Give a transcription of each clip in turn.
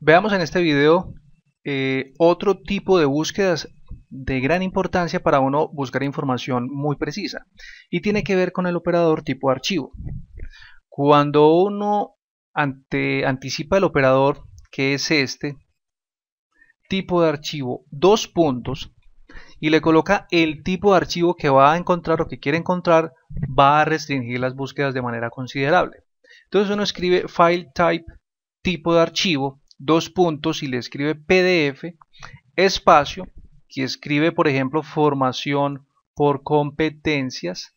Veamos en este video eh, otro tipo de búsquedas de gran importancia para uno buscar información muy precisa y tiene que ver con el operador tipo archivo. Cuando uno anticipa el operador que es este tipo de archivo, dos puntos y le coloca el tipo de archivo que va a encontrar o que quiere encontrar, va a restringir las búsquedas de manera considerable. Entonces uno escribe file type tipo de archivo dos puntos y le escribe PDF, espacio, que escribe por ejemplo formación por competencias,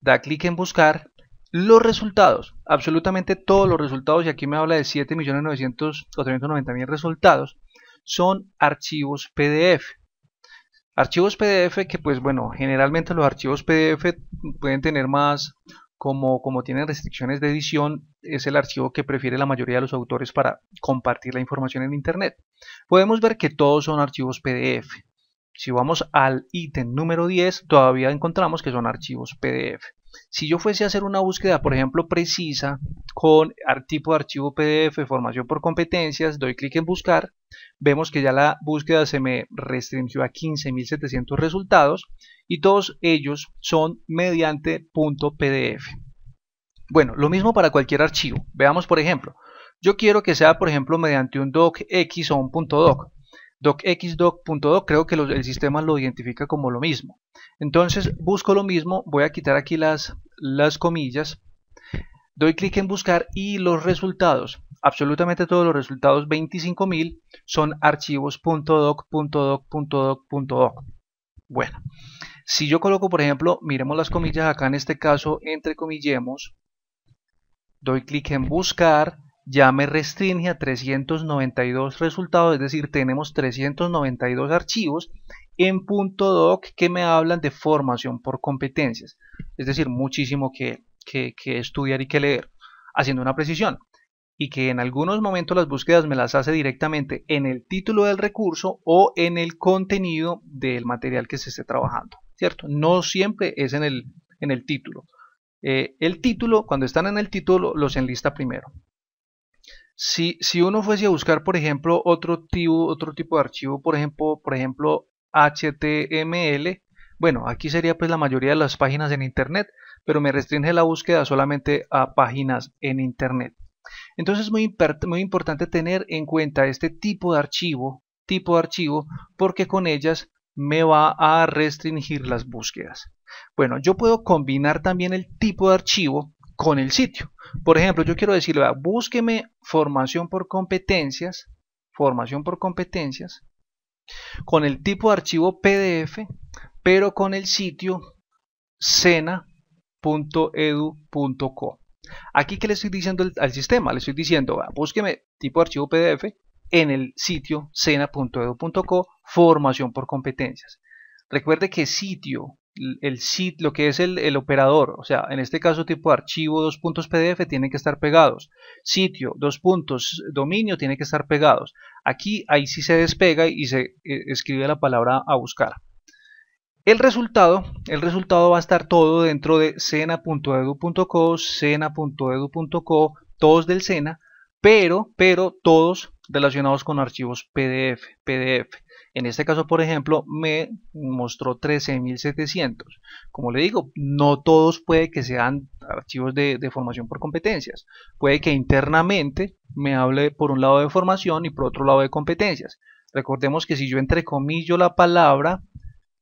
da clic en buscar los resultados, absolutamente todos los resultados, y aquí me habla de mil resultados, son archivos PDF. Archivos PDF que pues bueno, generalmente los archivos PDF pueden tener más como, como tienen restricciones de edición, es el archivo que prefiere la mayoría de los autores para compartir la información en Internet. Podemos ver que todos son archivos PDF. Si vamos al ítem número 10, todavía encontramos que son archivos PDF. Si yo fuese a hacer una búsqueda, por ejemplo, precisa con tipo de archivo PDF, formación por competencias, doy clic en buscar, vemos que ya la búsqueda se me restringió a 15.700 resultados y todos ellos son mediante .pdf. Bueno, lo mismo para cualquier archivo. Veamos, por ejemplo, yo quiero que sea, por ejemplo, mediante un docx o un .doc docxdoc.doc, creo que el sistema lo identifica como lo mismo. Entonces busco lo mismo, voy a quitar aquí las, las comillas, doy clic en buscar y los resultados, absolutamente todos los resultados, 25.000, son archivos.doc.doc.doc.doc. Bueno, si yo coloco, por ejemplo, miremos las comillas acá en este caso, entre comillemos, doy clic en buscar, ya me restringe a 392 resultados, es decir, tenemos 392 archivos en .doc que me hablan de formación por competencias, es decir, muchísimo que, estudiar y que leer, haciendo una precisión, y que en algunos momentos las búsquedas me las hace directamente en el título del recurso o en el contenido del material que se esté trabajando, ¿cierto? No siempre es en el, en el título. Eh, el título, cuando están en el título, los enlista primero. Si, uno fuese a buscar, por ejemplo, otro tipo, otro tipo de archivo, por ejemplo, por ejemplo, HTML, bueno, aquí sería pues la mayoría de las páginas en Internet, pero me restringe la búsqueda solamente a páginas en Internet. Entonces es muy, importante tener en cuenta este tipo de archivo, tipo de archivo, porque con ellas me va a restringir las búsquedas. Bueno, yo puedo combinar también el tipo de archivo con el sitio. Por ejemplo, yo quiero decirle, búsqueme formación por competencias, formación por competencias, con el tipo de archivo PDF, pero con el sitio cena.edu.co. Aquí que le estoy diciendo al sistema, le estoy diciendo, búsqueme tipo de archivo PDF en el sitio cena.edu.co, formación por competencias. Recuerde que sitio el lo que es el, operador, o sea, en este caso tipo archivo, dos puntos PDF tienen que estar pegados, sitio, dos puntos, dominio tiene que estar pegados. Aquí ahí sí se despega y se eh, escribe la palabra a buscar. El resultado, el resultado va a estar todo dentro de sena.edu.co, sena.edu.co, todos del SENA pero, pero todos relacionados con archivos PDF, PDF. En este caso, por ejemplo, me mostró 13.700. Como le digo, no todos puede que sean archivos de, formación por competencias. Puede que internamente me hable por un lado de formación y por otro lado de competencias. Recordemos que si yo entrecomillo la palabra,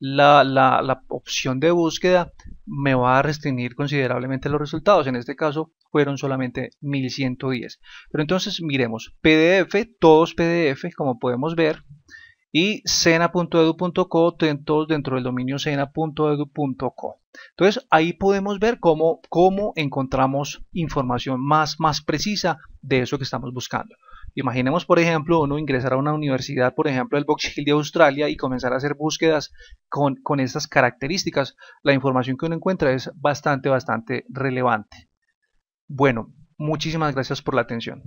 la, la opción de búsqueda me va a restringir considerablemente los resultados. En este caso fueron solamente 1110. Pero entonces miremos, PDF, todos PDF, como podemos ver, y cena.edu.co todos dentro del dominio cena.edu.co. Entonces ahí podemos ver cómo, cómo encontramos información más, más precisa de eso que estamos buscando. Imaginemos, por ejemplo, uno ingresar a una universidad, por ejemplo, el Box Hill de Australia y comenzar a hacer búsquedas con, con estas características. La información que uno encuentra es bastante, bastante relevante. Bueno, muchísimas gracias por la atención.